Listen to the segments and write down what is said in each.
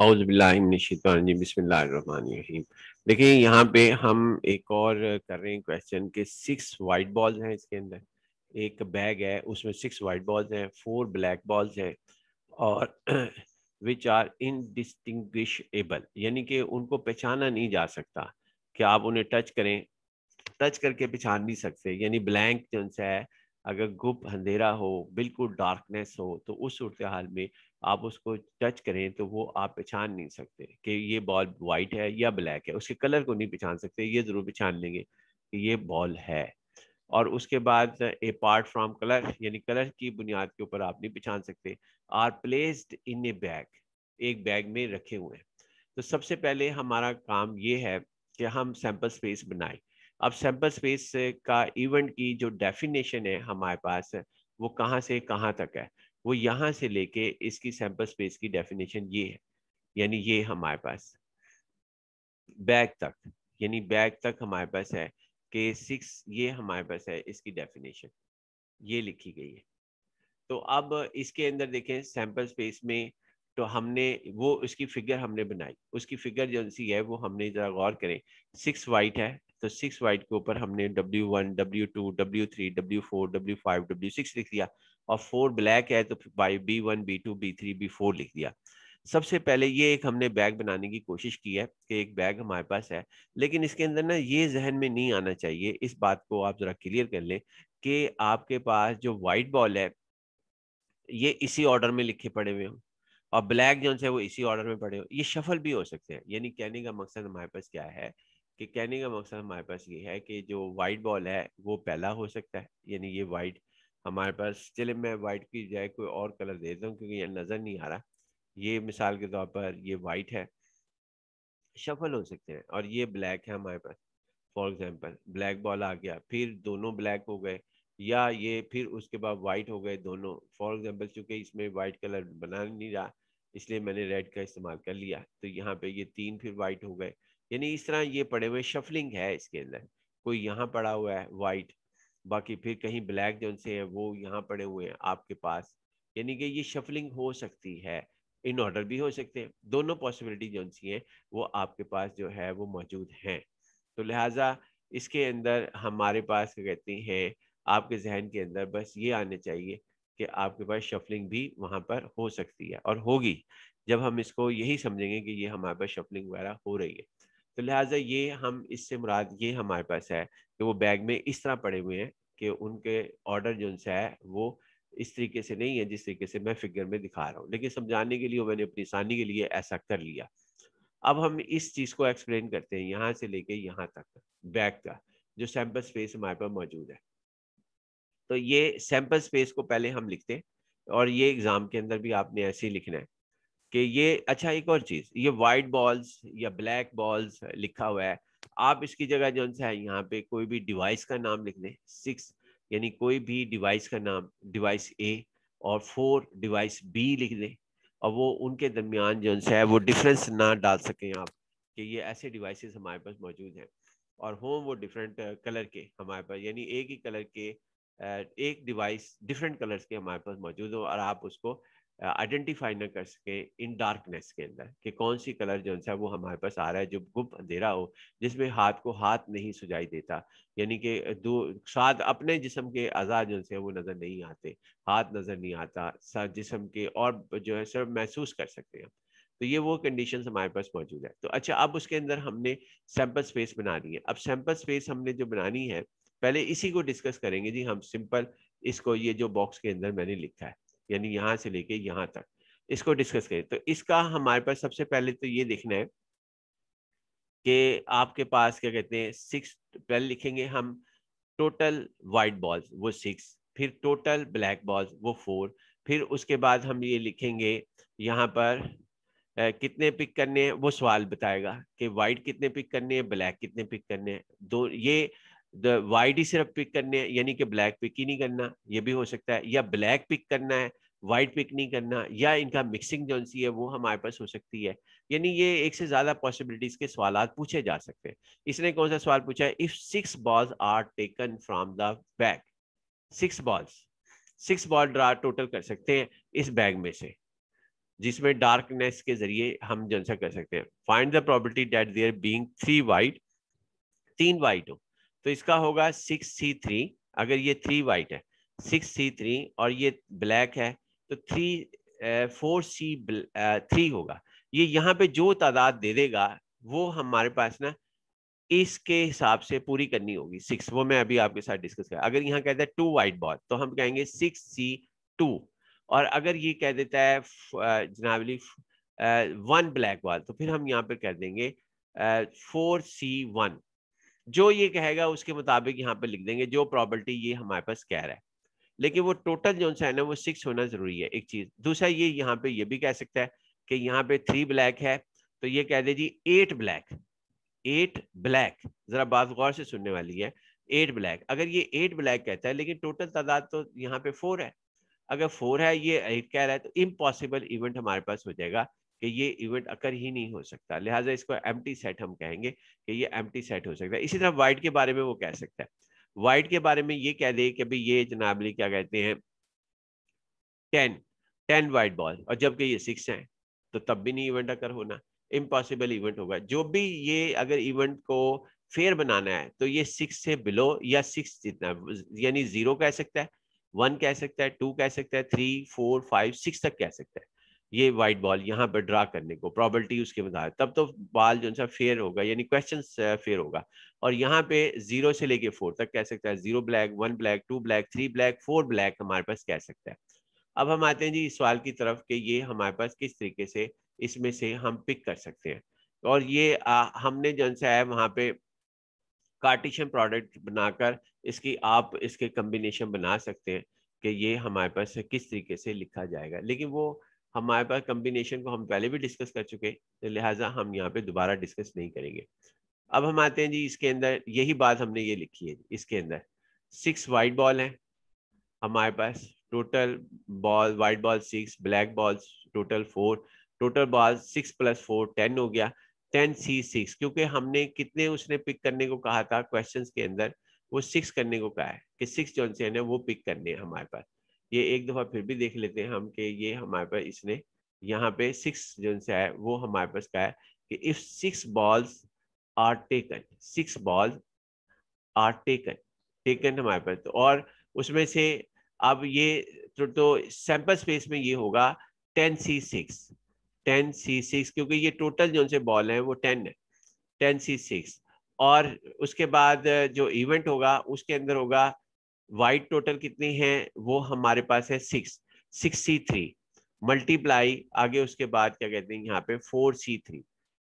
बिस्मिल्लाहिर्रहमानिर्रहीम देखिए यहाँ पे हम एक और कर रहे हैं क्वेश्चन के सिक्स वाइट बॉल्स हैं इसके अंदर एक बैग है उसमें सिक्स वाइट बॉल्स हैं फोर ब्लैक बॉल्स हैं और विच आर इनडिस्टिंग्विशेबल यानी कि उनको पहचाना नहीं जा सकता कि आप उन्हें टच करें टच करके पहचान नहीं सकते यानी ब्लैंक जो है अगर गुप्त अंधेरा हो बिल्कुल डार्कनेस हो तो उस सूरत हाल में आप उसको टच करें तो वो आप पहचान नहीं सकते कि ये बॉल वाइट है या ब्लैक है उसके कलर को नहीं पहचान सकते ये ज़रूर पहचान लेंगे कि ये बॉल है और उसके बाद ए पार्ट फ्राम कलर यानी कलर की बुनियाद के ऊपर आप नहीं पहचान सकते are placed in a bag एक बैग में रखे हुए हैं तो सबसे पहले हमारा काम ये है कि हम सैंपल स्पेस बनाएं अब सैंपल स्पेस का इवेंट की जो डेफिनेशन है हमारे पास वो कहाँ से कहाँ तक है वो यहाँ से लेके इसकी सैंपल स्पेस की डेफिनेशन ये है यानी ये हमारे पास बैग तक यानी बैग तक हमारे पास है के सिक्स ये हमारे पास है इसकी डेफिनेशन ये लिखी गई है तो अब इसके अंदर देखें सैंपल स्पेस में तो हमने वो उसकी फिगर हमने बनाई उसकी फिगर जो सी है वो हमने ज़रा गौर करें सिक्स वाइट है तो सिक्स वाइट के ऊपर हमने W W W one two three W four W five W six लिख दिया और फोर ब्लैक है तो by B one B two B three B four लिख दिया सबसे पहले ये एक हमने बैग बनाने की कोशिश की है कि एक बैग हमारे पास है लेकिन इसके अंदर ना ये जहन में नहीं आना चाहिए इस बात को आप ज़रा क्लियर कर लें कि आपके पास जो वाइट बॉल है ये इसी ऑर्डर में लिखे पड़े हुए हों और ब्लैक जो है वो इसी ऑर्डर में पड़े हों ये शफल भी हो सकते हैं यानी कहने का मकसद हमारे पास क्या है कि कहने का मकसद हमारे पास ये है कि जो वाइट बॉल है वो पहला हो सकता है यानी ये वाइट हमारे पास चले मैं वाइट की जाए कोई और कलर दे देता हूँ क्योंकि यह नज़र नहीं आ रहा ये मिसाल के तौर पर ये वाइट है शफल हो सकते हैं और ये ब्लैक है हमारे पास फॉर एग्जाम्पल ब्लैक बॉल आ गया फिर दोनों ब्लैक हो गए या ये फिर उसके बाद वाइट हो गए दोनों फॉर एग्जाम्पल चूँकि इसमें वाइट कलर बना नहीं रहा इसलिए मैंने रेड का इस्तेमाल कर लिया तो यहाँ पे ये तीन फिर वाइट हो गए यानी इस तरह ये पड़े हुए शफलिंग है इसके अंदर कोई यहाँ पड़ा हुआ है वाइट बाकी फिर कहीं ब्लैक जो उनसे है वो यहाँ पड़े हुए हैं आपके पास यानी कि ये शफलिंग हो सकती है इन ऑर्डर भी हो सकते हैं दोनों पॉसिबिलिटी जो सी हैं वो आपके पास जो है वो मौजूद हैं तो लिहाजा इसके अंदर हमारे पास कहते हैं आपके जहन के अंदर बस ये आने चाहिए कि आपके पास शफलिंग भी वहाँ पर हो सकती है और होगी जब हम इसको यही समझेंगे कि ये हमारे पास शफलिंग वगैरह हो रही है तो लिहाजा ये हम इससे मुराद ये हमारे पास है कि वो बैग में इस तरह पड़े हुए हैं कि उनके ऑर्डर जो उनसे है वो इस तरीके से नहीं है जिस तरीके से मैं फिगर में दिखा रहा हूँ लेकिन समझाने के लिए मैंने अपनी आसानी के लिए ऐसा कर लिया अब हम इस चीज़ को एक्सप्लेन करते हैं यहाँ से लेके यहाँ तक बैग का जो सैम्पल स्पेस हमारे पास मौजूद है तो ये सैम्पल स्पेस को पहले हम लिखते हैं और ये एग्ज़ाम के अंदर भी आपने ऐसे ही लिखना है कि ये अच्छा एक और चीज ये वाइट बॉल्स या ब्लैक बॉल्स लिखा हुआ है आप इसकी जगह जो है यहाँ पे कोई भी डिवाइस का नाम लिख दें सिक्स यानी कोई भी डिवाइस का नाम डिवाइस ए और फोर डिवाइस बी लिख दें और वो उनके दरमियान जो है वो डिफरेंस ना डाल सकें आप कि ये ऐसे डिवाइसेस हमारे पास मौजूद हैं और हो वो डिफरेंट कलर के हमारे पास यानी एक ही कलर के एक डिवाइस डिफरेंट कलर्स के हमारे पास मौजूद हो और आप उसको आइडेंटिफाई ना कर सके इन डार्कनेस के अंदर कि कौन सी कलर जो है वो हमारे पास आ रहा है जो गुप्त अंधेरा हो जिसमें हाथ को हाथ नहीं सुझाई देता यानी कि दो साथ अपने जिसम के अज़ा जो है वो नज़र नहीं आते हाथ नज़र नहीं आता सर जिसम के और जो है सब महसूस कर सकते हैं तो ये वो कंडीशन हमारे पास मौजूद है तो अच्छा अब उसके अंदर हमने सैम्पल स्पेस बनानी है अब सैम्पल स्पेस हमने जो बनानी है पहले इसी को डिस्कस करेंगे जी हम सिंपल इसको ये जो बॉक्स के अंदर मैंने लिखा है यानी यहाँ से लेके यहाँ तक इसको डिस्कस करें तो इसका हमारे पास सबसे पहले तो ये देखना है कि आपके पास क्या कहते हैं सिक्स पहले लिखेंगे हम टोटल वाइट बॉल्स वो सिक्स फिर टोटल ब्लैक बॉल्स वो फोर फिर उसके बाद हम ये लिखेंगे यहाँ पर ए, कितने पिक करने हैं वो सवाल बताएगा कि वाइट कितने पिक करने हैं ब्लैक कितने पिक करने हैं दो ये वाइट ही सिर्फ पिक करने हैं यानी कि ब्लैक पिक ही नहीं करना ये भी हो सकता है या ब्लैक पिक करना है वाइट पिक नहीं करना या इनका मिक्सिंग जो सी है वो हमारे पास हो सकती है यानी ये एक से ज़्यादा पॉसिबिलिटीज़ के सवाल पूछे जा सकते हैं इसने कौन सा सवाल पूछा है if six balls are taken from the bag six balls six ball draw total कर सकते हैं इस बैग में से जिसमें डार्कनेस के जरिए हम जनसा कर सकते हैं find the property that there being three white तीन वाइट हो तो इसका होगा सिक्स सी थ्री अगर ये थ्री वाइट है सिक्स सी थ्री और ये ब्लैक है तो थ्री फोर सी थ्री होगा ये यहाँ पे जो तादाद दे देगा वो हमारे पास ना इसके हिसाब से पूरी करनी होगी सिक्स वो मैं अभी आपके साथ डिस्कस कर अगर यहाँ कहता है टू वाइट बॉल तो हम कहेंगे सिक्स सी टू और अगर ये कह देता है जनावली वन ब्लैक बॉल तो फिर हम यहाँ पे कह देंगे फोर सी वन जो ये कहेगा उसके मुताबिक यहाँ पे लिख देंगे जो प्रॉपर्टी ये हमारे पास कह रहा है लेकिन वो टोटल जो है ना वो सिक्स होना जरूरी है एक चीज दूसरा ये यहाँ पे ये भी कह सकता है कि यहाँ पे थ्री ब्लैक है तो ये कह दे जी एट ब्लैक एट ब्लैक जरा बात गौर से सुनने वाली है एट ब्लैक अगर ये एट ब्लैक कहता है लेकिन टोटल तादाद तो यहाँ पे फोर है अगर फोर है ये एट कह रहा है तो इम्पॉसिबल इवेंट हमारे पास हो जाएगा कि ये इवेंट अकर ही नहीं हो सकता लिहाजा इसको एम सेट हम कहेंगे कि ये एम सेट हो सकता है इसी तरह वाइट के बारे में वो कह सकता है वाइट के बारे में ये कह दे कि भाई ये जनाबली क्या कहते हैं टेन टेन वाइट बॉल और जबकि ये सिक्स हैं तो तब भी नहीं इवेंट अकर होना इम्पॉसिबल इवेंट होगा जो भी ये अगर इवेंट को फेयर बनाना है तो ये सिक्स से बिलो या सिक्स जितना यानी जीरो कह सकता है वन कह सकता है टू कह सकता है थ्री फोर फाइव सिक्स तक कह सकता है ये वाइट बॉल यहाँ पर ड्रा करने को प्रॉबलिटी उसके मुताबिक तब तो बॉल जो सा फेयर होगा यानी क्वेश्चन फेयर uh, होगा और यहाँ पे जीरो से लेके फोर तक कह सकता है zero black one black two black three black four black हमारे पास कह सकता है अब हम आते हैं जी इस सवाल की तरफ कि ये हमारे पास किस तरीके से इसमें से हम पिक कर सकते हैं और ये आ, हमने जो है वहाँ पे कार्टिशन प्रोडक्ट बनाकर इसकी आप इसके कम्बिनेशन बना सकते हैं कि ये हमारे पास किस तरीके से लिखा जाएगा लेकिन वो हमारे पास कम्बिनेशन को हम पहले भी डिस्कस कर चुके तो लिहाजा हम यहाँ पे दोबारा डिस्कस नहीं करेंगे अब हम आते हैं जी इसके अंदर यही बात हमने ये लिखी है इसके अंदर सिक्स वाइट बॉल हैं हमारे पास total ball white ball six black ball total four total ball six plus four ten हो गया टेन सी सिक्स क्योंकि हमने कितने उसने पिक करने को कहा था क्वेश्चन के अंदर वो सिक्स करने को कहा है कि सिक्स जो है वो पिक करने हैं हमारे पास ये एक दफा फिर भी देख लेते हैं हम कि ये हमारे पास इसने यहाँ पे सिक्स जो से आया वो हमारे पास का है कि if six balls are taken six balls are taken taken हमारे पास तो और उसमें से अब ये तो, तो सैंपल स्पेस में ये होगा ten C six ten C six क्योंकि ये टोटल जो से बॉल है वो टेन है टेन सी सिक्स और उसके बाद जो इवेंट होगा उसके अंदर होगा वाइट टोटल कितनी है वो हमारे पास है सिक्स सिक्सटी थ्री मल्टीप्लाई आगे उसके बाद क्या कहते हैं यहाँ पे फोर सी थ्री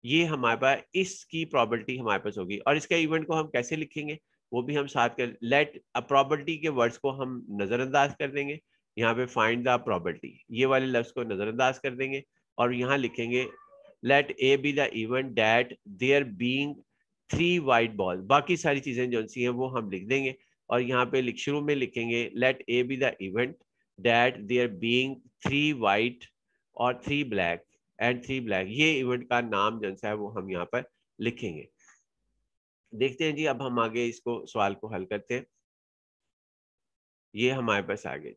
ये हमारे पास इसकी प्रॉबलिटी हमारे पास होगी और इसका इवेंट को हम कैसे लिखेंगे वो भी हम साथ कर लेट प्रॉबलिटी के वर्ड्स को हम नज़रअंदाज कर देंगे यहाँ पे फाइंड द प्रॉबलिटी ये वाले लफ्स को नज़रअंदाज कर देंगे और यहाँ लिखेंगे let A be the event that there being three white ball बाकी सारी चीज़ें जो सी हैं वो हम लिख देंगे और यहाँ पे शुरू में लिखेंगे let A be the event that there being three white और three black and three black ये इवेंट का नाम जन सा है वो हम यहाँ पर लिखेंगे देखते हैं जी अब हम आगे इसको सवाल को हल करते हैं ये हमारे पास आ जी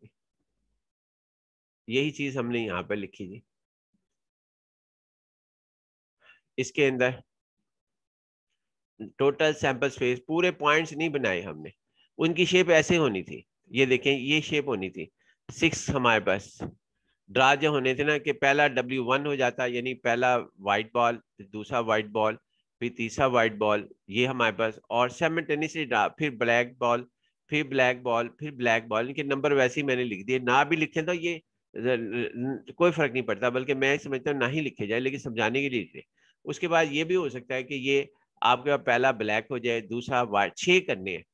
यही चीज हमने यहाँ पर लिखी जी इसके अंदर टोटल सैंपल स्पेस पूरे पॉइंट्स नहीं बनाए हमने उनकी शेप ऐसे होनी थी ये देखें ये शेप होनी थी सिक्स हमारे पास ड्रा जो होने थे ना कि पहला डब्ल्यू वन हो जाता यानी पहला वाइट बॉल फिर दूसरा वाइट बॉल फिर तीसरा वाइट बॉल ये हमारे पास और सेमटेनिसली ड्रा फिर ब्लैक बॉल फिर ब्लैक बॉल फिर ब्लैक बॉल इनके नंबर वैसे ही मैंने लिख दिए ना भी लिखे तो ये कोई फर्क नहीं पड़ता बल्कि मैं समझता हूँ ना ही लिखे जाए लेकिन समझाने के लिए उसके बाद ये भी हो सकता है कि ये आपके पास पहला ब्लैक हो जाए दूसरा वाइट छः करने हैं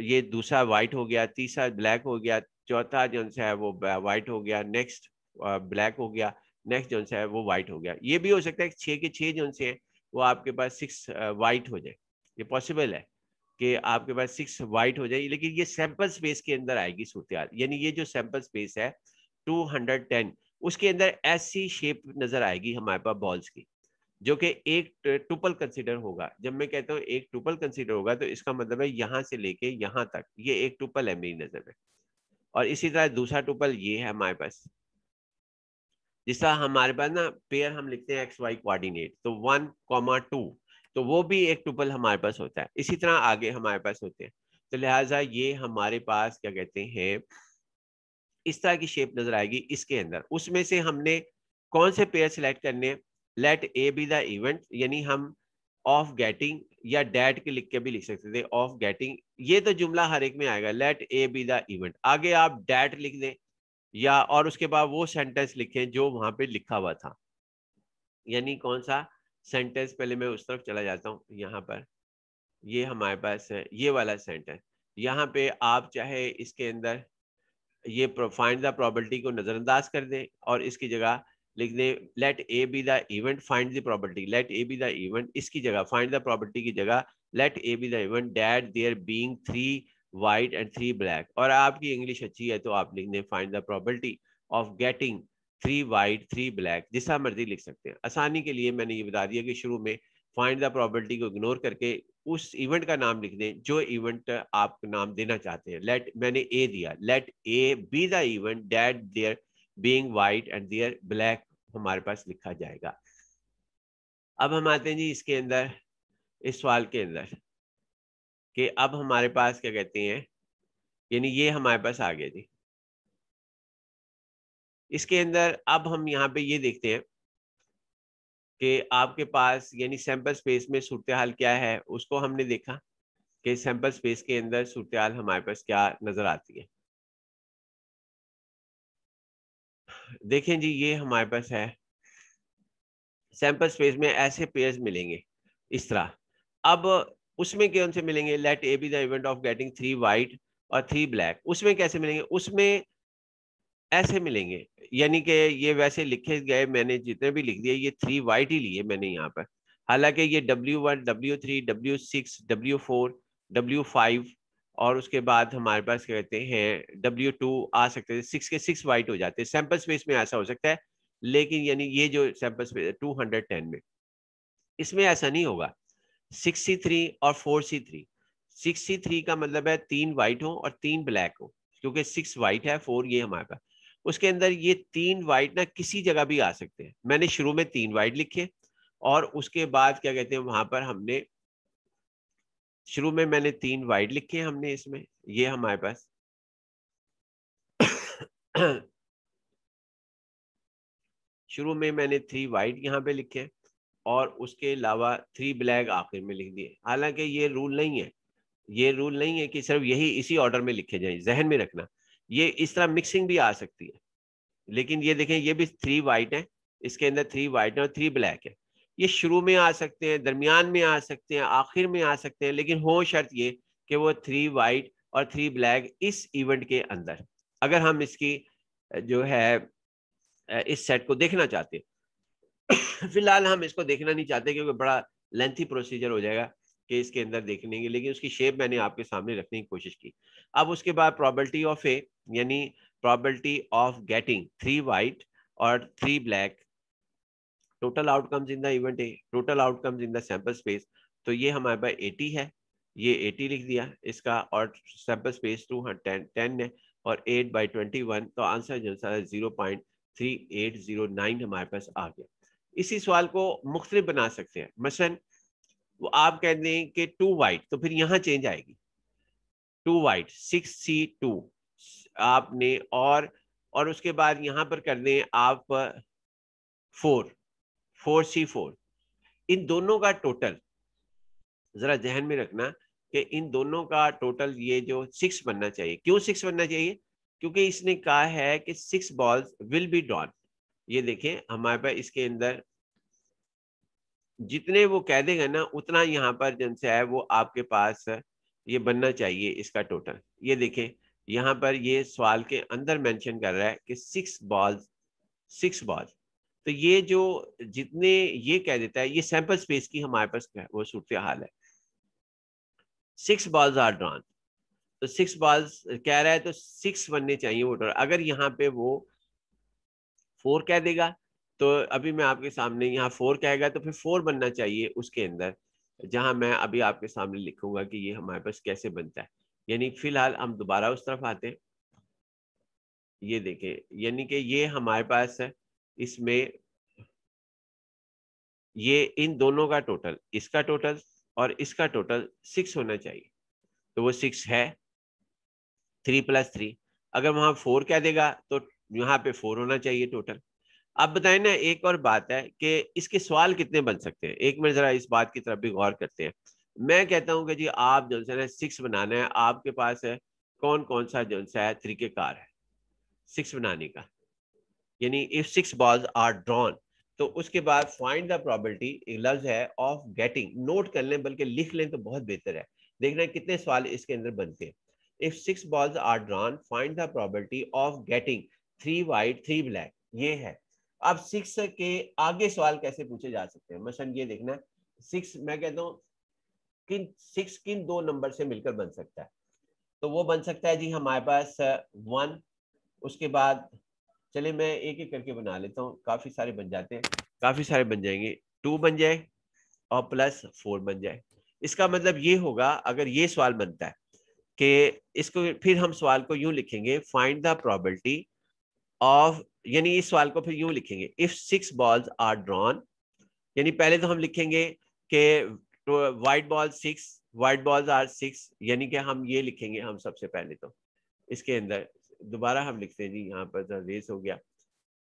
ये दूसरा वाइट हो गया तीसरा ब्लैक हो गया चौथा जो है वो वाइट हो गया नेक्स्ट ब्लैक हो गया नेक्स्ट जो है वो वाइट हो गया ये भी हो सकता है छः के छः जो से हैं वो आपके पास सिक्स वाइट हो जाए ये पॉसिबल है कि आपके पास सिक्स वाइट हो जाए लेकिन ये सैंपल स्पेस के अंदर आएगी सूर्तयाल यानी ये जो सैंपल स्पेस है टू हंड्रेड टेन उसके अंदर ऐसी शेप नज़र आएगी हमारे पास बॉल्स की जो कि एक टुपल कंसिडर होगा जब मैं कहता हूँ एक टुपल कंसिडर होगा तो इसका मतलब है यहाँ से लेके यहाँ तक ये एक टुपल है मेरी नजर में और इसी तरह दूसरा टुपल ये है हमारे पास जिस तरह हमारे पास ना पेयर हम लिखते हैं एक्स वाई कोऑर्डिनेट तो वन कॉमा टू तो वो भी एक टुपल हमारे पास होता है इसी तरह आगे हमारे पास होते हैं तो लिहाजा ये हमारे पास क्या कहते हैं इस तरह की शेप नजर आएगी इसके अंदर उसमें से हमने कौन से पेयर सिलेक्ट करने हैं let A be the event यानी हम ऑफ गेटिंग या डेट के लिख के भी लिख सकते थे ऑफ गेटिंग ये तो जुमला हर एक में आएगा let A be the event आगे आप डेट लिख दें या और उसके बाद वो सेंटेंस लिखें जो वहां पे लिखा हुआ था यानी कौन सा सेंटेंस पहले मैं उस तरफ चला जाता हूँ यहाँ पर ये हमारे पास है ये वाला सेंटेंस यहाँ पे आप चाहे इसके अंदर ये फाइंड द प्रॉपर्टी को नज़रअंदाज कर दें और इसकी जगह लिख दे let A be the event find the property let A be the event इसकी जगह फाइंड द प्रॉपर्टी की जगह let A be the event that there being three white and three black और आपकी इंग्लिश अच्छी है तो आप लिख दें find the property of getting three white three black जिसा मर्जी लिख सकते हैं आसानी के लिए मैंने ये बता दिया कि शुरू में फाइंड द प्रॉपर्टी को इग्नोर करके उस इवेंट का नाम लिख दें जो इवेंट आप नाम देना चाहते हैं लेट मैंने ए दिया let A be the event that there being white and there black हमारे पास लिखा जाएगा अब हम आते हैं जी इसके अंदर इस सवाल के अंदर कि अब हमारे पास क्या कहते हैं यानी ये हमारे पास आ गया जी इसके अंदर अब हम यहाँ पे ये देखते हैं कि आपके पास यानी सैंपल स्पेस में सूरत हाल क्या है उसको हमने देखा कि सैंपल स्पेस के अंदर सूरत हाल हमारे पास क्या नज़र आती है देखें जी ये हमारे पास है सैंपल स्पेस में ऐसे पेयर्स मिलेंगे इस तरह अब उसमें क्यों से मिलेंगे let A be the event of getting three white और थ्री ब्लैक उसमें कैसे मिलेंगे उसमें ऐसे मिलेंगे यानी कि ये वैसे लिखे गए मैंने जितने भी लिख दिए ये थ्री वाइट ही लिए मैंने यहाँ पर हालांकि ये W one W three W six W four W five और उसके बाद हमारे पास कहते हैं डब्ल्यू टू आ सकते हैं सिक्स के सिक्स वाइट हो जाते हैं सैंपल स्पेस में ऐसा हो सकता है लेकिन यानी ये जो sample space two hundred ten में इसमें ऐसा नहीं होगा सिक्स सी थ्री और four C three six C three का मतलब है तीन वाइट हो और तीन ब्लैक हो क्योंकि सिक्स वाइट है फोर ये हमारे पास उसके अंदर ये तीन वाइट ना किसी जगह भी आ सकते हैं मैंने शुरू में तीन वाइट लिखे और उसके बाद क्या कहते हैं वहां पर हमने शुरू में मैंने तीन वाइड लिखे हैं हमने इसमें ये हमारे पास शुरू में मैंने थ्री वाइड यहाँ पे लिखे हैं और उसके अलावा थ्री ब्लैक आखिर में लिख दिए हालांकि ये रूल नहीं है ये रूल नहीं है कि सिर्फ यही इसी ऑर्डर में लिखे जाए जहन में रखना ये इस तरह मिक्सिंग भी आ सकती है लेकिन ये देखें ये भी थ्री वाइट है इसके अंदर थ्री वाइट है और थ्री ब्लैक है ये शुरू में आ सकते हैं दरमियान में आ सकते हैं आखिर में आ सकते हैं लेकिन हो शर्त ये कि वो थ्री वाइट और थ्री ब्लैक इस इवेंट के अंदर अगर हम इसकी जो है इस सेट को देखना चाहते हैं फिलहाल हम इसको देखना नहीं चाहते क्योंकि बड़ा लेंथी प्रोसीजर हो जाएगा कि इसके अंदर देखने के लेकिन उसकी शेप मैंने आपके सामने रखने की कोशिश की अब उसके बाद प्रॉबलिटी ऑफ ए यानी probability of getting three white और three black total outcomes in the event A total outcomes in the sample space तो ये हमारे पास एटी है ये एटी लिख दिया इसका और sample space two ten ten है और एट बाई ट्वेंटी वन तो आंसर जो sir zero point three eight zero nine हमारे पास आ गया इसी सवाल को मुख्तलिफ बना सकते हैं मसलन वो आप कह दें कि टू वाइट तो फिर यहाँ चेंज आएगी two white six C two आपने और और उसके बाद यहाँ पर कर दें आप फोर फोर सी फोर इन दोनों का टोटल जरा जहन में रखना कि इन दोनों का टोटल ये जो सिक्स बनना चाहिए क्यों सिक्स बनना चाहिए क्योंकि इसने कहा है कि six balls will be drawn ये देखिए हमारे पास इसके अंदर जितने वो कह देगा ना उतना यहाँ पर जनसे है वो आपके पास ये बनना चाहिए इसका टोटल ये देखें यहाँ पर ये सवाल के अंदर मेंशन कर रहा है कि सिक्स बॉल्स सिक्स बॉल्स तो ये जो जितने ये कह देता है ये सैंपल स्पेस की हमारे पास वो सूरत हाल है सिक्स बॉल्स आर ड्रॉन तो सिक्स बॉल्स कह रहा है तो सिक्स बनने चाहिए वोटर अगर यहाँ पे वो फोर कह देगा तो अभी मैं आपके सामने यहाँ फोर कहेगा तो फिर फोर बनना चाहिए उसके अंदर जहां मैं अभी आपके सामने लिखूंगा कि ये हमारे पास कैसे बनता है यानी फिलहाल हम दोबारा उस तरफ आते हैं ये देखें यानी कि ये हमारे पास है इसमें ये इन दोनों का टोटल इसका टोटल और इसका टोटल सिक्स होना चाहिए तो वो सिक्स है थ्री प्लस थ्री अगर वहां फोर क्या देगा तो यहाँ पे फोर होना चाहिए टोटल अब बताए ना एक और बात है कि इसके सवाल कितने बन सकते हैं एक मिनट जरा इस बात की तरफ भी गौर करते हैं मैं कहता हूं कि जी आप जो है सिक्स बनाना है आपके पास है कौन कौन सा जो है तरीकेकार है सिक्स बनाने का यानी if six balls are drawn तो उसके बाद फाइंड द प्रॉबिलिटी एक लफ्ज है ऑफ गेटिंग नोट कर लें बल्कि लिख लें तो बहुत बेहतर है देखना कितने सवाल इसके अंदर बनते हैं if six balls are drawn find the probability of getting three white three black ये है अब सिक्स के आगे सवाल कैसे पूछे जा सकते हैं मसन ये देखना सिक्स मैं कहता हूँ किन सिक्स किन दो नंबर से मिलकर बन सकता है तो वो बन सकता है जी हमारे पास वन uh, उसके बाद चलिए मैं एक एक करके बना लेता हूँ काफ़ी सारे बन जाते हैं काफ़ी सारे बन जाएंगे टू बन जाए और प्लस फोर बन जाए इसका मतलब ये होगा अगर ये सवाल बनता है कि इसको फिर हम सवाल को यूं लिखेंगे फाइंड द प्रॉबलिटी ऑफ यानी इस सवाल को फिर यूं लिखेंगे if six balls are drawn यानी पहले तो हम लिखेंगे कि white ball six white balls are six यानी कि हम ये लिखेंगे हम सबसे पहले तो इसके अंदर दोबारा हम लिखते हैं जी यहाँ पर तो रेस हो गया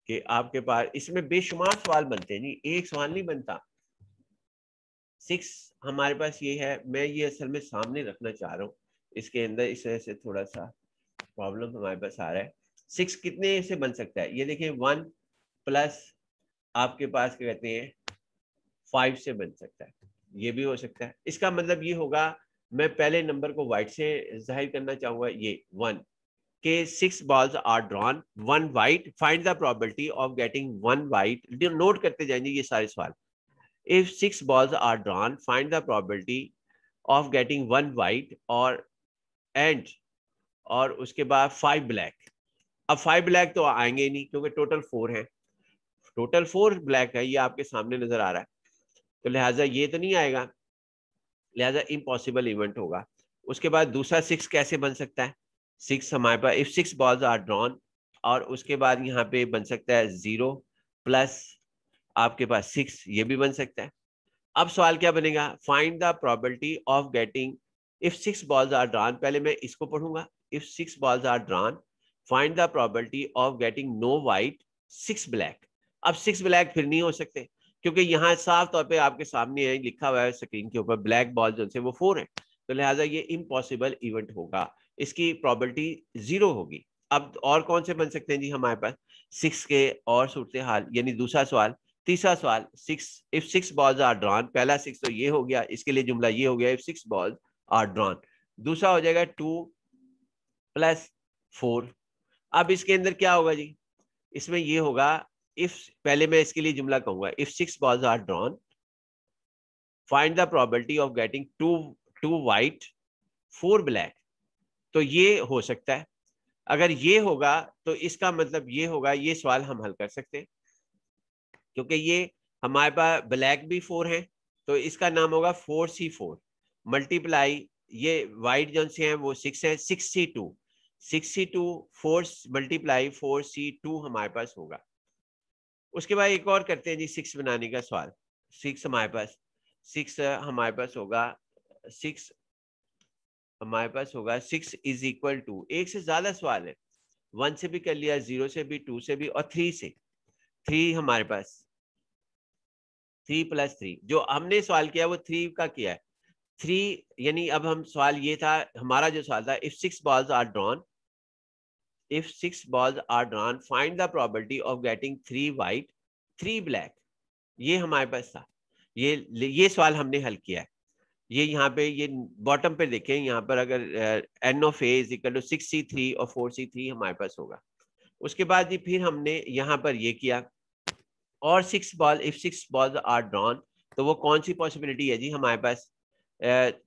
कि आपके पास इसमें बेशुमार सवाल बनते हैं जी एक सवाल नहीं बनता सिक्स हमारे पास ये है मैं ये असल में सामने रखना चाह रहा हूँ इसके अंदर इस तरह से थोड़ा सा प्रॉब्लम हमारे पास आ रहा है सिक्स कितने से बन सकता है ये देखिए वन प्लस आपके पास क्या कहते हैं फाइव से बन सकता है ये भी हो सकता है इसका मतलब ये होगा मैं पहले नंबर को वाइट से जाहिर करना चाहूंगा ये वन के six balls are drawn one white find the probability of getting one white note करते जाएंगे ये सारे सवाल if six balls are drawn find the probability of getting one white और एंड और उसके बाद फाइव ब्लैक अब फाइव ब्लैक तो आएंगे नहीं क्योंकि टोटल फोर है टोटल फोर ब्लैक है ये आपके सामने नजर आ रहा है तो लिहाजा ये तो नहीं आएगा लिहाजा इम्पॉसिबल इवेंट होगा उसके बाद दूसरा सिक्स कैसे बन सकता है सिक्स हमारे पास if six balls are drawn और उसके बाद यहाँ पे बन सकता है जीरो प्लस आपके पास सिक्स ये भी बन सकता है अब सवाल क्या बनेगा find the probability of getting if six balls are drawn पहले मैं इसको पढ़ूंगा if six balls are drawn find the probability of getting no white six black अब सिक्स ब्लैक फिर नहीं हो सकते क्योंकि यहाँ साफ तौर पे आपके सामने है लिखा हुआ है स्क्रीन के ऊपर ब्लैक बॉल जो वो फोर है तो लिहाजा ये इम्पॉसिबल इवेंट होगा इसकी प्रॉबलिटी जीरो होगी अब और कौन से बन सकते हैं जी हमारे पास सिक्स के और सूरत हाल यानी दूसरा सवाल तीसरा सवाल six if six balls are drawn पहला सिक्स तो ये हो गया इसके लिए जुमला ये हो गया if six balls are drawn दूसरा हो जाएगा टू प्लस फोर अब इसके अंदर क्या होगा जी इसमें ये होगा इफ पहले मैं इसके लिए जुमला कहूंगा if six balls are drawn find the probability of getting two two white four black तो ये हो सकता है अगर ये होगा तो इसका मतलब ये होगा ये सवाल हम हल कर सकते हैं क्योंकि ये हमारे पास ब्लैक भी फोर है तो इसका नाम होगा फोर सी फोर मल्टीप्लाई ये वाइट जो से हैं वो सिक्स है six C two six C two four multiply four C two हमारे पास होगा उसके बाद एक और करते हैं जी सिक्स बनाने का सवाल सिक्स हमारे पास सिक्स हमारे पास होगा सिक्स हमारे पास होगा सिक्स इज इक्वल टू एक से ज्यादा सवाल है वन से भी कर लिया जीरो से भी टू से भी और थ्री से थ्री हमारे पास थ्री प्लस थ्री जो हमने सवाल किया वो थ्री का किया है थ्री यानी अब हम सवाल ये था हमारा जो सवाल था if six balls are drawn if six balls are drawn find the property of getting three white three black ये हमारे पास था ये ये सवाल हमने हल किया है ये यहाँ पे ये बॉटम पे देखें यहाँ पर अगर n of A equal to six C three और फोर सी थ्री हमारे पास होगा उसके बाद ये फिर हमने यहाँ पर ये किया और six ball if six ball are drawn तो वो कौन सी पॉसिबिलिटी है जी हमारे पास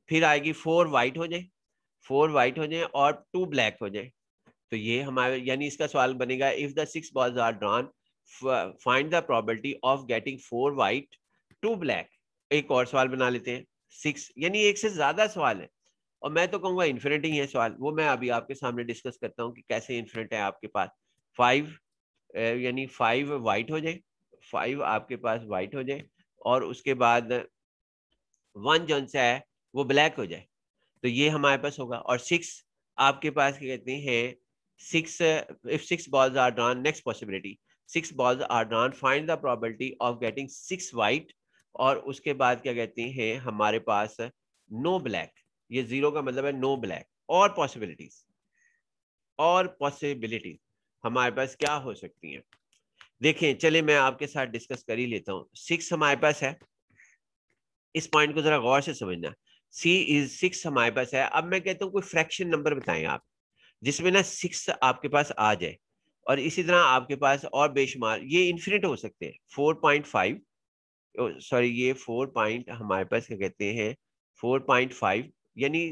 फिर आएगी फोर वाइट हो जाए फोर वाइट हो जाए और टू ब्लैक हो जाए तो ये हमारे यानी इसका सवाल बनेगा if the six balls are drawn find the probability of getting four white two black एक और सवाल बना लेते हैं सिक्स यानी एक से ज्यादा सवाल है और मैं तो कहूंगा इन्फिनेट ही है सवाल वो मैं अभी आपके सामने डिस्कस करता हूँ कि कैसे इन्फिनेट है आपके पास फाइव यानी फाइव वाइट हो जाए फाइव आपके पास वाइट हो जाए और उसके बाद वन जो सा है वो ब्लैक हो जाए तो ये हमारे पास होगा और सिक्स आपके पास क्या कहते हैं six if six balls are drawn next possibility six balls are drawn find the the of getting six white और उसके बाद क्या कहते हैं हमारे पास नो ब्लैक ये जीरो का मतलब है नो ब्लैक और पॉसिबिलिटीज और पॉसिबिलिटीज हमारे पास क्या हो सकती हैं देखें चले मैं आपके साथ डिस्कस कर ही लेता हूँ सिक्स हमारे पास है इस पॉइंट को जरा गौर से समझना सी इज सिक्स हमारे पास है अब मैं कहता हूँ कोई फ्रैक्शन नंबर बताएं आप जिसमें ना सिक्स आपके पास आ जाए और इसी तरह आपके पास और बेशुमार ये इन्फिनिट हो सकते हैं फोर पॉइंट फाइव सॉरी ये फोर पॉइंट हमारे पास क्या कहते हैं फोर पॉइंट फाइव यानी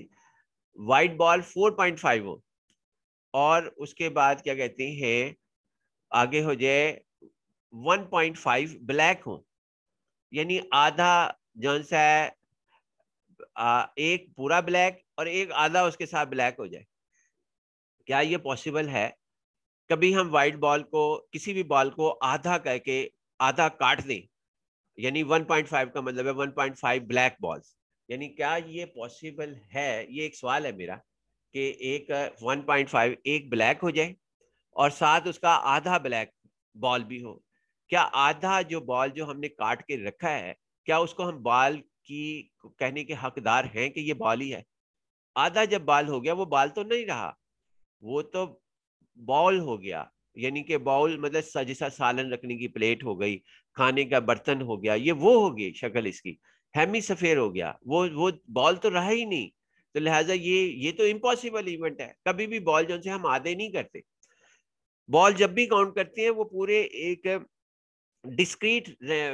white ball four point five हो और उसके बाद क्या कहते हैं आगे हो जाए वन पॉइंट फाइव ब्लैक हो यानी आधा जौन सा है एक पूरा ब्लैक और एक आधा उसके साथ ब्लैक हो जाए क्या ये पॉसिबल है कभी हम वाइट बॉल को किसी भी बॉल को आधा करके आधा काट दें यानी 1.5 का मतलब है 1.5 ब्लैक बॉल्स यानी क्या ये पॉसिबल है ये एक सवाल है मेरा कि एक 1.5 एक ब्लैक हो जाए और साथ उसका आधा ब्लैक बॉल भी हो क्या आधा जो बॉल जो हमने काट के रखा है क्या उसको हम बाल की कहने के हकदार हैं कि ये बॉल ही है आधा जब बाल हो गया वो बाल तो नहीं रहा वो तो बॉल हो गया यानी कि बाउल मतलब जैसा सालन रखने की प्लेट हो गई खाने का बर्तन हो गया ये वो हो गई शक्ल इसकी हैमी सफ़ेर हो गया वो वो बॉल तो रहा ही नहीं तो लिहाजा ये ये तो इम्पॉसिबल इवेंट है कभी भी बॉल जो हम आधे नहीं करते बॉल जब भी काउंट करते हैं वो पूरे एक डिस्क्रीट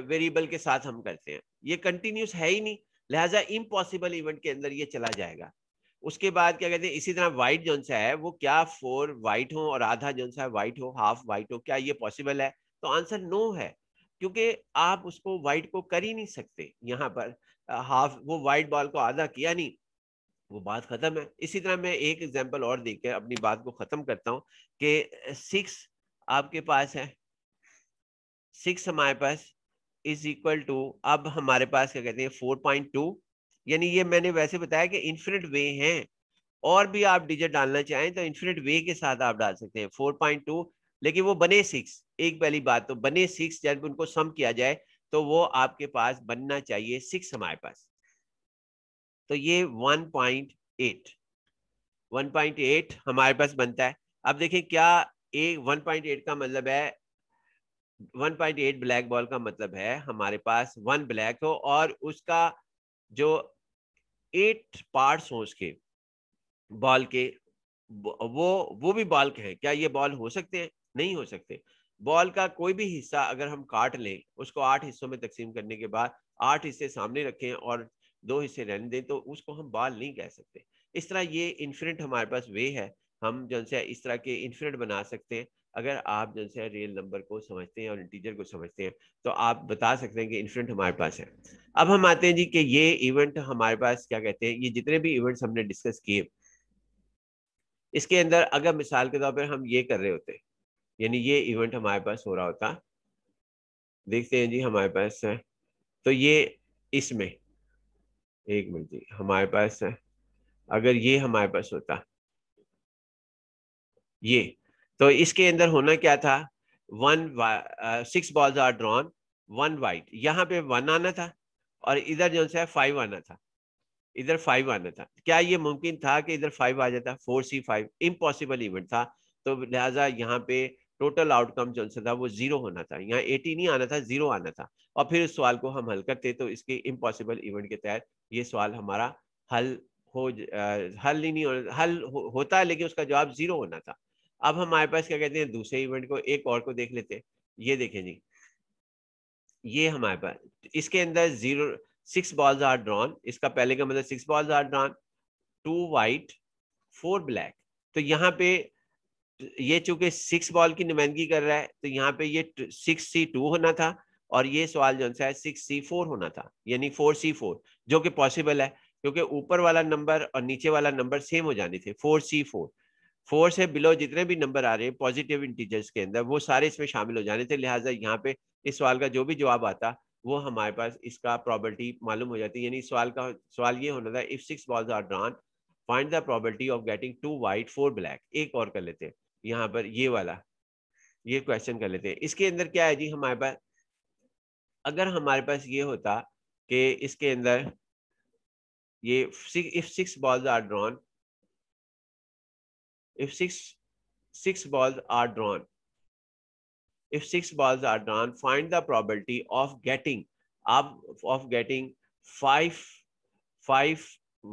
वेरिएबल के साथ हम करते हैं ये कंटिन्यूस है ही नहीं लिहाजा इम्पॉसिबल इवेंट के अंदर ये चला जाएगा उसके बाद क्या कहते हैं इसी तरह व्हाइट जो सा है वो क्या फोर व्हाइट हो और आधा जो सा व्हाइट हो हाफ व्हाइट हो क्या ये पॉसिबल है तो आंसर नो है क्योंकि आप उसको वाइट को कर ही नहीं सकते यहाँ पर हाफ वो व्हाइट बॉल को आधा किया नहीं वो बात खत्म है इसी तरह मैं एक एग्जाम्पल और देख के अपनी बात को खत्म करता हूँ कि सिक्स आपके पास है सिक्स हमारे पास इज इक्वल टू अब हमारे पास क्या कहते हैं फोर पॉइंट टू यानी ये मैंने वैसे बताया कि इन्फिनिट वे हैं और भी आप डिजिट डालना चाहें तो इन्फिनिट वे के साथ आप डाल सकते हैं फोर पॉइंट टू लेकिन वो बने सिक्स एक पहली बात तो बने सिक्स जब उनको सम किया जाए तो वो आपके पास बनना चाहिए सिक्स हमारे पास तो ये one point eight one point eight हमारे पास बनता है अब देखें क्या ए वन पॉइंट एट का मतलब है one point eight black ball का मतलब है हमारे पास वन ब्लैक हो और उसका जो एट पार्ट्स हों उसके बॉल के वो वो भी बॉल के हैं क्या ये बॉल हो सकते हैं नहीं हो सकते बॉल का कोई भी हिस्सा अगर हम काट लें उसको आठ हिस्सों में तकसीम करने के बाद आठ हिस्से सामने रखें और दो हिस्से रहने दें तो उसको हम बॉल नहीं कह सकते इस तरह ये इन्फिनिट हमारे पास वे है हम जो इस तरह के इन्फिनिट बना सकते हैं अगर आप जैसे रियल नंबर को समझते हैं और इंटीजर को समझते हैं तो आप बता सकते हैं कि इन्फ्रेंट हमारे पास है अब हम आते हैं जी कि ये इवेंट हमारे पास क्या कहते हैं ये जितने भी इवेंट्स हमने डिस्कस किए इसके अंदर अगर मिसाल के तौर पर हम ये कर रहे होते यानी ये इवेंट हमारे पास हो रहा होता देखते हैं जी हमारे पास है तो ये इसमें एक मिनट जी हमारे पास है अगर ये हमारे पास होता ये तो इसके अंदर होना क्या था one six balls are drawn one white यहाँ पे वन आना था और इधर जो है फाइव आना था इधर फाइव आना था क्या ये मुमकिन था कि इधर फाइव आ जाता four C five impossible event था तो लिहाजा यहाँ पे टोटल आउटकम जो था वो जीरो होना था यहाँ एटी नहीं आना था जीरो आना था और फिर इस सवाल को हम हल करते तो इसके इम्पॉसिबल इवेंट के तहत ये सवाल हमारा हल हो uh, हल ही नहीं, नहीं हल हो, होता है लेकिन उसका जवाब जीरो होना था अब हमारे पास क्या कहते हैं दूसरे इवेंट को एक और को देख लेते हैं ये देखें जी ये हमारे पास इसके अंदर zero six balls are drawn इसका पहले का मतलब six balls are drawn two white four black तो यहाँ पे ये चूंकि सिक्स बॉल की नुमाइंदगी कर रहा है तो यहाँ पे ये सिक्स सी टू होना था और ये सवाल जो है सिक्स सी फोर होना था यानी फोर सी फोर जो कि पॉसिबल है क्योंकि ऊपर वाला नंबर और नीचे वाला नंबर सेम हो जाने थे फोर सी फोर फोर से बिलो जितने भी नंबर आ रहे हैं पॉजिटिव इंटीजर्स के अंदर वो सारे इसमें शामिल हो जाने थे लिहाजा यहाँ पे इस सवाल का जो भी जवाब आता वो हमारे पास इसका प्रॉबर्टी मालूम हो जाती है यानी सवाल का सवाल ये होना था if six balls are drawn find the probability of getting two white four black एक और कर लेते हैं यहाँ पर ये वाला ये क्वेश्चन कर लेते हैं इसके अंदर क्या है जी हमारे पास अगर हमारे पास ये होता कि इसके अंदर ये if six balls are drawn if six six balls are drawn if six balls are drawn find the probability of getting up of getting five five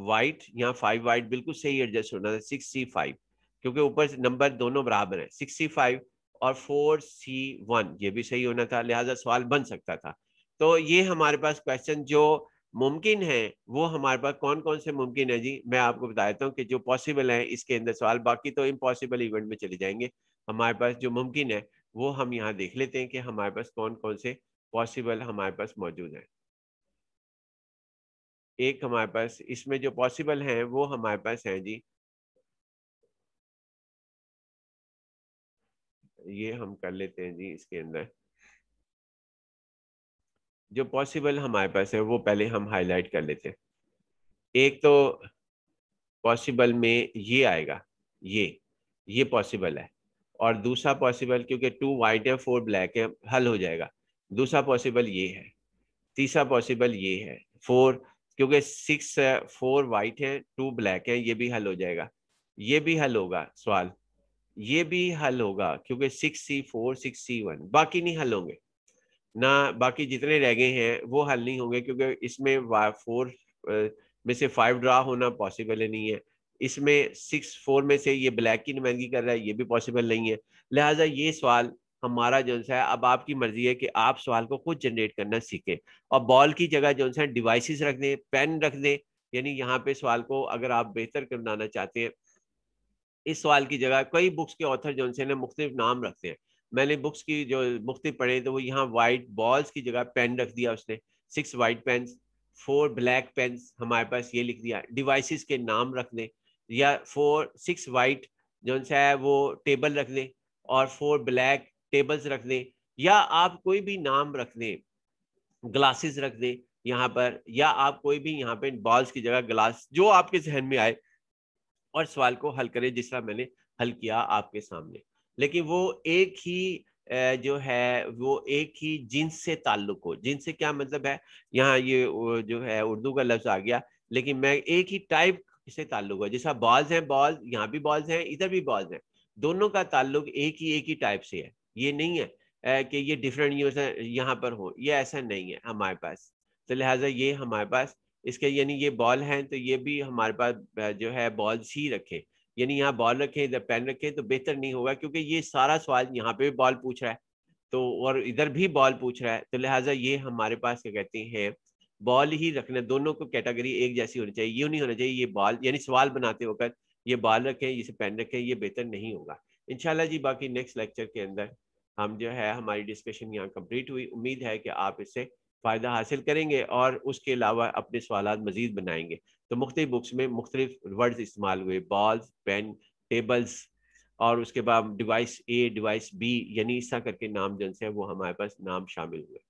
white यहाँ फाइव वाइट बिल्कुल सही एडजस्ट होना था सिक्स सी फाइव क्योंकि ऊपर number दोनों बराबर है सिक्स सी फाइव और फोर सी वन ये भी सही होना था लिहाजा सवाल बन सकता था तो ये हमारे पास क्वेश्चन जो मुमकिन है वो हमारे पास कौन कौन से मुमकिन है जी मैं आपको बता देता हूँ कि जो पॉसिबल है इसके अंदर सवाल बाकी तो इम्पॉसिबल इवेंट में चले जाएंगे हमारे पास जो मुमकिन है वो हम यहाँ देख लेते हैं कि हमारे पास कौन कौन से पॉसिबल हमारे पास मौजूद हैं एक हमारे पास इसमें जो पॉसिबल हैं वो हमारे पास हैं जी ये हम कर लेते हैं जी इसके अंदर जो पॉसिबल हमारे पास है वो पहले हम हाईलाइट कर लेते हैं एक तो पॉसिबल में ये आएगा ये ये पॉसिबल है और दूसरा पॉसिबल क्योंकि टू वाइट है फोर ब्लैक है हल हो जाएगा दूसरा पॉसिबल ये है तीसरा पॉसिबल ये है फोर क्योंकि सिक्स फोर वाइट है टू ब्लैक है ये भी हल हो जाएगा ये भी हल होगा सवाल ये भी हल होगा क्योंकि six C four six C one बाकी नहीं हल होंगे ना बाकी जितने रह गए हैं वो हल नहीं होंगे क्योंकि इसमें फोर में से फाइव ड्रा होना पॉसिबल ही नहीं है इसमें सिक्स फोर में से ये ब्लैक की नुमाइंदगी कर रहा है ये भी पॉसिबल नहीं है लिहाजा ये सवाल हमारा जो है अब आपकी मर्जी है कि आप सवाल को खुद जनरेट करना सीखे और बॉल की जगह जो है डिवाइसेस रख दें पेन रख दें यानी यहाँ पे सवाल को अगर आप बेहतर बनाना चाहते हैं इस सवाल की जगह कई बुक्स के ऑथर जो है मुख्तलिफ नाम रखते हैं मैंने बुक्स की जो मुख्तु पढ़े तो वो यहाँ वाइट बॉल्स की जगह पेन रख दिया उसने six white pen four black pen हमारे पास ये लिख दिया डिवाइसेस के नाम रख दें या फोर सिक्स वाइट जो है वो टेबल रख दें और फोर ब्लैक टेबल्स रख दें या आप कोई भी नाम रख दें ग्लासेस रख दें यहाँ पर या आप कोई भी यहाँ पे बॉल्स की जगह ग्लास जो आपके जहन में आए और सवाल को हल करें जिस तरह मैंने हल किया आपके सामने लेकिन वो एक ही जो है वो एक ही जिन्स से ताल्लुक हो जिन से क्या मतलब है यहाँ ये जो है उर्दू का लफ्ज आ गया लेकिन मैं एक ही टाइप से ताल्लुक हो जैसा बॉल्स हैं बॉल यहाँ भी बॉल्स हैं इधर भी बॉल्स हैं दोनों का ताल्लुक एक ही एक ही टाइप से है ये नहीं है कि ये डिफरेंट यहाँ पर हो ये ऐसा नहीं है हमारे पास तो लिहाजा ये हमारे पास इसके यानी ये बॉल हैं तो ये भी हमारे पास जो है बॉल्स ही रखें यानी यहाँ बॉल रखें इधर पेन रखें तो बेहतर नहीं होगा क्योंकि ये सारा सवाल यहाँ पे भी बॉल पूछ रहा है तो और इधर भी बॉल पूछ रहा है तो लिहाजा ये हमारे पास क्या कहते हैं बॉल ही रखना दोनों को कैटेगरी एक जैसी होनी चाहिए ये नहीं होना चाहिए ये बॉल यानी सवाल बनाते वक्त ये बॉल रखें इसे पेन रखें ये बेहतर नहीं होगा इनशाला जी बाकी नेक्स्ट लेक्चर के अंदर हम जो है हमारी डिस्कशन यहाँ कंप्लीट हुई उम्मीद है कि आप इससे फ़ायदा हासिल करेंगे और उसके अलावा अपने सवाल मज़ीद बनाएंगे तो मुख्त बुक्स में मुख्तलिफ वर्ड्स इस्तेमाल हुए बॉल्स पेन टेबल्स और उसके बाद डिवाइस ए डिवाइस बी यानी इस करके नाम जन से वो हमारे पास नाम शामिल हुए